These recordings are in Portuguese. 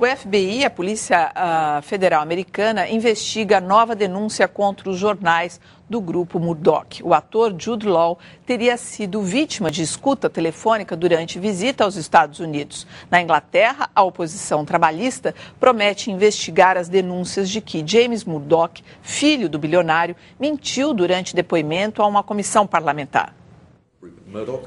O FBI, a Polícia uh, Federal Americana, investiga nova denúncia contra os jornais do grupo Murdoch. O ator Jude Law teria sido vítima de escuta telefônica durante visita aos Estados Unidos. Na Inglaterra, a oposição trabalhista promete investigar as denúncias de que James Murdoch, filho do bilionário, mentiu durante depoimento a uma comissão parlamentar.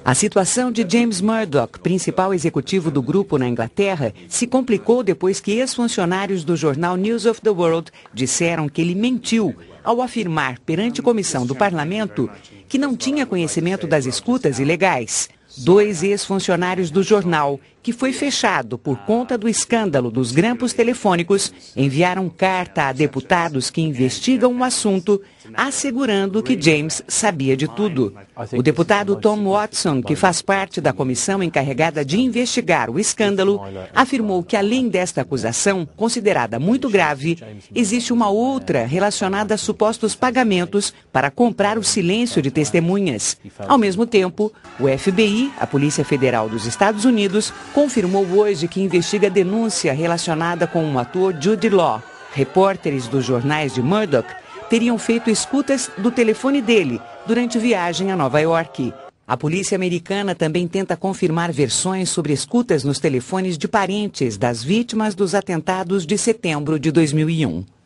A situação de James Murdoch, principal executivo do grupo na Inglaterra, se complicou depois que ex-funcionários do jornal News of the World disseram que ele mentiu ao afirmar perante comissão do parlamento que não tinha conhecimento das escutas ilegais dois ex-funcionários do jornal, que foi fechado por conta do escândalo dos grampos telefônicos, enviaram carta a deputados que investigam o assunto, assegurando que James sabia de tudo. O deputado Tom Watson, que faz parte da comissão encarregada de investigar o escândalo, afirmou que, além desta acusação, considerada muito grave, existe uma outra relacionada a supostos pagamentos para comprar o silêncio de testemunhas. Ao mesmo tempo, o FBI a Polícia Federal dos Estados Unidos, confirmou hoje que investiga denúncia relacionada com o um ator Judy Law. Repórteres dos jornais de Murdoch teriam feito escutas do telefone dele durante viagem a Nova York. A polícia americana também tenta confirmar versões sobre escutas nos telefones de parentes das vítimas dos atentados de setembro de 2001.